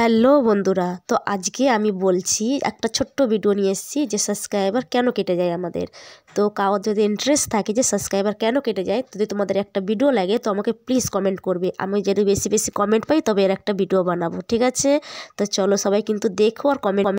hello বন্ধুরা তো আজকে আমি বলছি একটা ছোট্ট ভিডিও নিয়ে এসেছি যে সাবস্ক্রাইবার কেন কেটে যায় আমাদের তো কারোর যদি ইন্টারেস্ট থাকে যে সাবস্ক্রাইবার কেন কেটে যায় যদি তোমাদের একটা ভিডিও লাগে তো আমাকে প্লিজ কমেন্ট করবে আমি যদি বেশি বেশি কমেন্ট পাই তবে এর একটা ভিডিও বানাবো ঠিক আছে তো চলো সবাই কিন্তু দেখো আর কমেন্ট